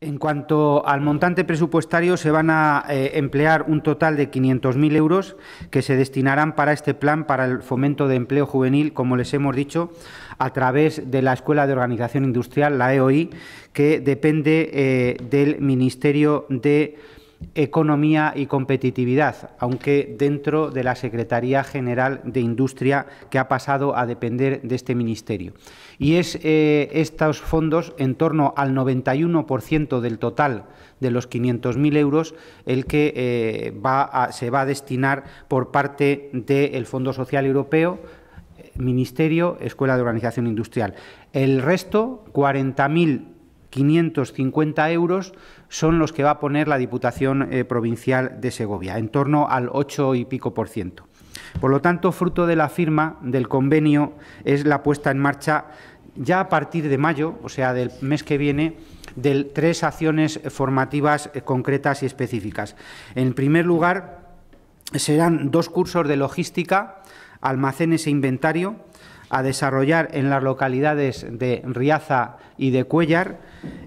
En cuanto al montante presupuestario, se van a eh, emplear un total de 500.000 euros que se destinarán para este plan, para el fomento de empleo juvenil, como les hemos dicho, a través de la Escuela de Organización Industrial, la EOI, que depende eh, del Ministerio de Economía y Competitividad, aunque dentro de la Secretaría General de Industria que ha pasado a depender de este ministerio. Y es eh, estos fondos, en torno al 91% del total de los 500.000 euros, el que eh, va se va a destinar por parte del Fondo Social Europeo, Ministerio, Escuela de Organización Industrial. El resto, 40.000 euros… 550 euros son los que va a poner la Diputación eh, Provincial de Segovia, en torno al 8 y pico por ciento. Por lo tanto, fruto de la firma del convenio es la puesta en marcha ya a partir de mayo, o sea, del mes que viene, de tres acciones formativas eh, concretas y específicas. En primer lugar, serán dos cursos de logística, almacenes e inventario, a desarrollar en las localidades de Riaza y de Cuellar.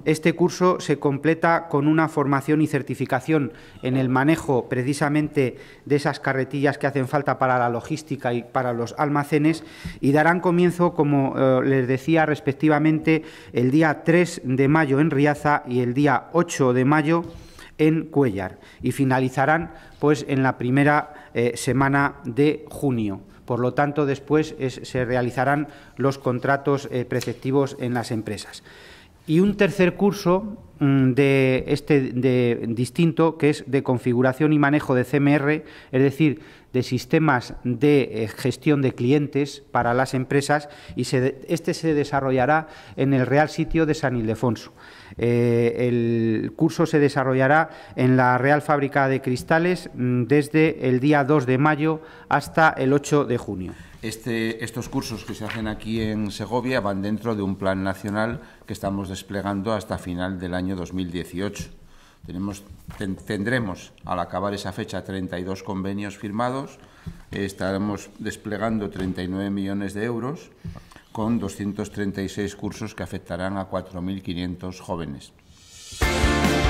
Este curso se completa con una formación y certificación en el manejo precisamente de esas carretillas que hacen falta para la logística y para los almacenes y darán comienzo, como eh, les decía, respectivamente el día 3 de mayo en Riaza y el día 8 de mayo en Cuellar y finalizarán pues, en la primera eh, semana de junio. Por lo tanto, después se realizarán los contratos eh, preceptivos en las empresas. Y un tercer curso Mm, de este distinto que es de configuración y manejo de CMR, es decir, de sistemas de eh, gestión de clientes para las empresas y este se desarrollará en el Real Sitio de San Ildefonso. Eh, el curso se desarrollará en la Real Fábrica de Cristales mm, desde el día 2 de mayo hasta el 8 de junio. Este, estos cursos que se hacen aquí en Segovia van dentro de un plan nacional que estamos desplegando hasta final del año 2018. tendremos, al acabar esa fecha, 32 convenios firmados. estaremos desplegando 39 millones de euros con 236 cursos que afectarán a 4.500 jóvenes.